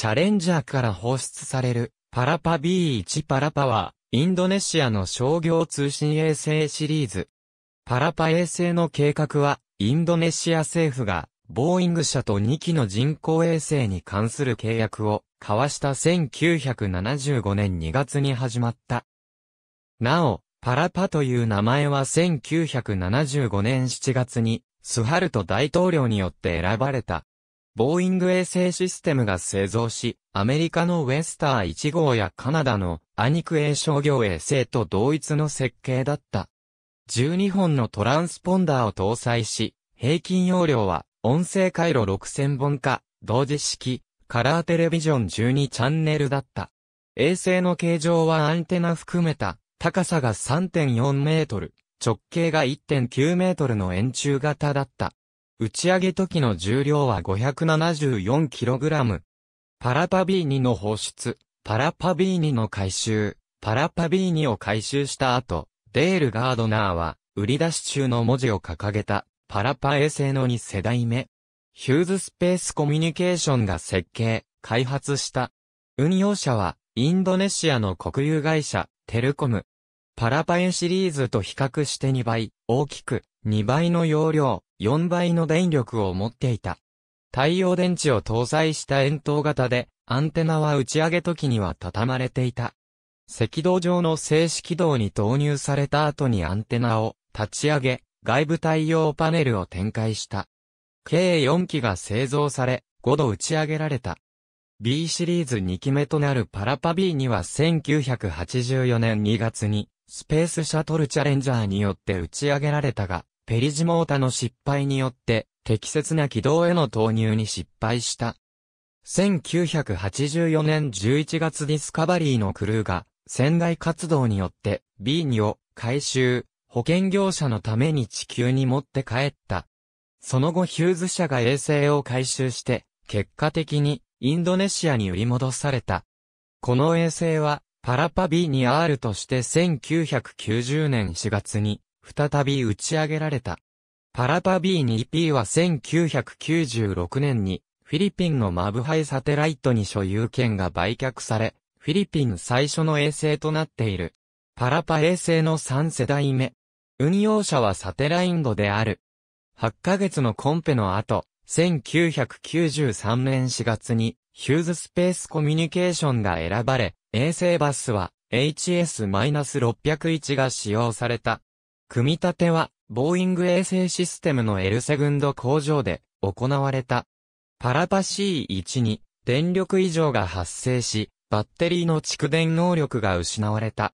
チャレンジャーから放出される、パラパ B1 パラパは、インドネシアの商業通信衛星シリーズ。パラパ衛星の計画は、インドネシア政府が、ボーイング社と2機の人工衛星に関する契約を交わした1975年2月に始まった。なお、パラパという名前は1975年7月に、スハルト大統領によって選ばれた。ボーイング衛星システムが製造し、アメリカのウェスター1号やカナダのアニクエ商業衛星と同一の設計だった。12本のトランスポンダーを搭載し、平均容量は音声回路6000本か、同時式、カラーテレビジョン12チャンネルだった。衛星の形状はアンテナ含めた、高さが3.4メートル、直径が1.9メートルの円柱型だった。打ち上げ時の重量は 574kg。パラパビーニの放出、パラパビーニの回収、パラパビーニを回収した後、デール・ガードナーは、売り出し中の文字を掲げた、パラパ衛星の2世代目。ヒューズスペースコミュニケーションが設計、開発した。運用者は、インドネシアの国有会社、テルコム。パラパエシリーズと比較して2倍、大きく、2倍の容量、4倍の電力を持っていた。太陽電池を搭載した円筒型で、アンテナは打ち上げ時には畳まれていた。赤道上の静止軌道に投入された後にアンテナを立ち上げ、外部太陽パネルを展開した。計4機が製造され、5度打ち上げられた。B シリーズ2機目となるパラパ B には1984年2月にスペースシャトルチャレンジャーによって打ち上げられたが、ペリジモータの失敗によって適切な軌道への投入に失敗した。1984年11月ディスカバリーのクルーが船外活動によって B2 を回収、保険業者のために地球に持って帰った。その後ヒューズ社が衛星を回収して、結果的にインドネシアに売り戻された。この衛星はパラパ B2R として1990年4月に再び打ち上げられた。パラパ B2P は1996年にフィリピンのマブハイサテライトに所有権が売却され、フィリピン最初の衛星となっている。パラパ衛星の3世代目。運用者はサテラインドである。8ヶ月のコンペの後、1993年4月にヒューズスペースコミュニケーションが選ばれ、衛星バスは HS-601 が使用された。組み立ては、ボーイング衛星システムのエルセグンド工場で行われた。パラパシー1に電力異常が発生し、バッテリーの蓄電能力が失われた。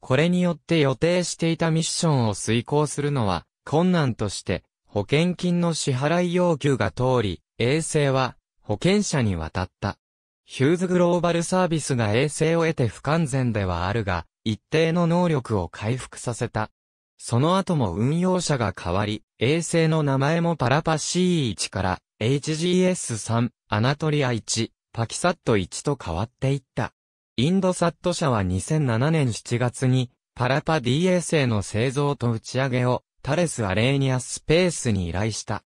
これによって予定していたミッションを遂行するのは困難として、保険金の支払い要求が通り、衛星は保険者に渡った。ヒューズグローバルサービスが衛星を得て不完全ではあるが、一定の能力を回復させた。その後も運用者が変わり、衛星の名前もパラパ C1 から HGS3、アナトリア1、パキサット1と変わっていった。インドサット社は2007年7月に、パラパ D 衛星の製造と打ち上げを、タレス・アレーニアスペースに依頼した。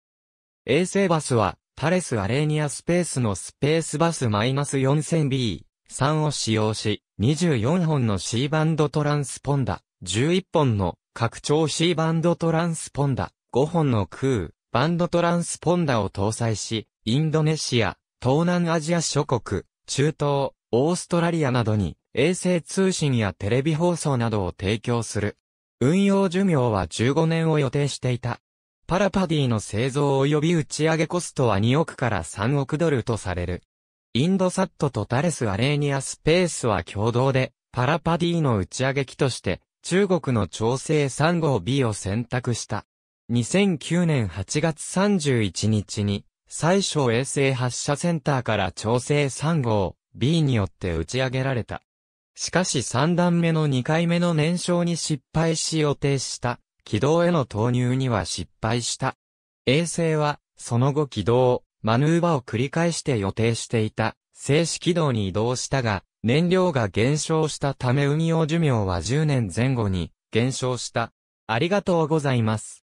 衛星バスは、タレス・アレーニアスペースのスペースバスマイ -4000B、3を使用し、24本の C バンドトランスポンダ、11本の拡張 C バンドトランスポンダ、5本の空、バンドトランスポンダを搭載し、インドネシア、東南アジア諸国、中東、オーストラリアなどに、衛星通信やテレビ放送などを提供する。運用寿命は15年を予定していた。パラパディの製造及び打ち上げコストは2億から3億ドルとされる。インドサットとタレスアレーニアスペースは共同で、パラパディの打ち上げ機として、中国の調整3号 B を選択した。2009年8月31日に、最小衛星発射センターから調整3号 B によって打ち上げられた。しかし3段目の2回目の燃焼に失敗し予定した軌道への投入には失敗した。衛星はその後軌道、マヌーバを繰り返して予定していた静止軌道に移動したが、燃料が減少したため運用寿命は10年前後に減少した。ありがとうございます。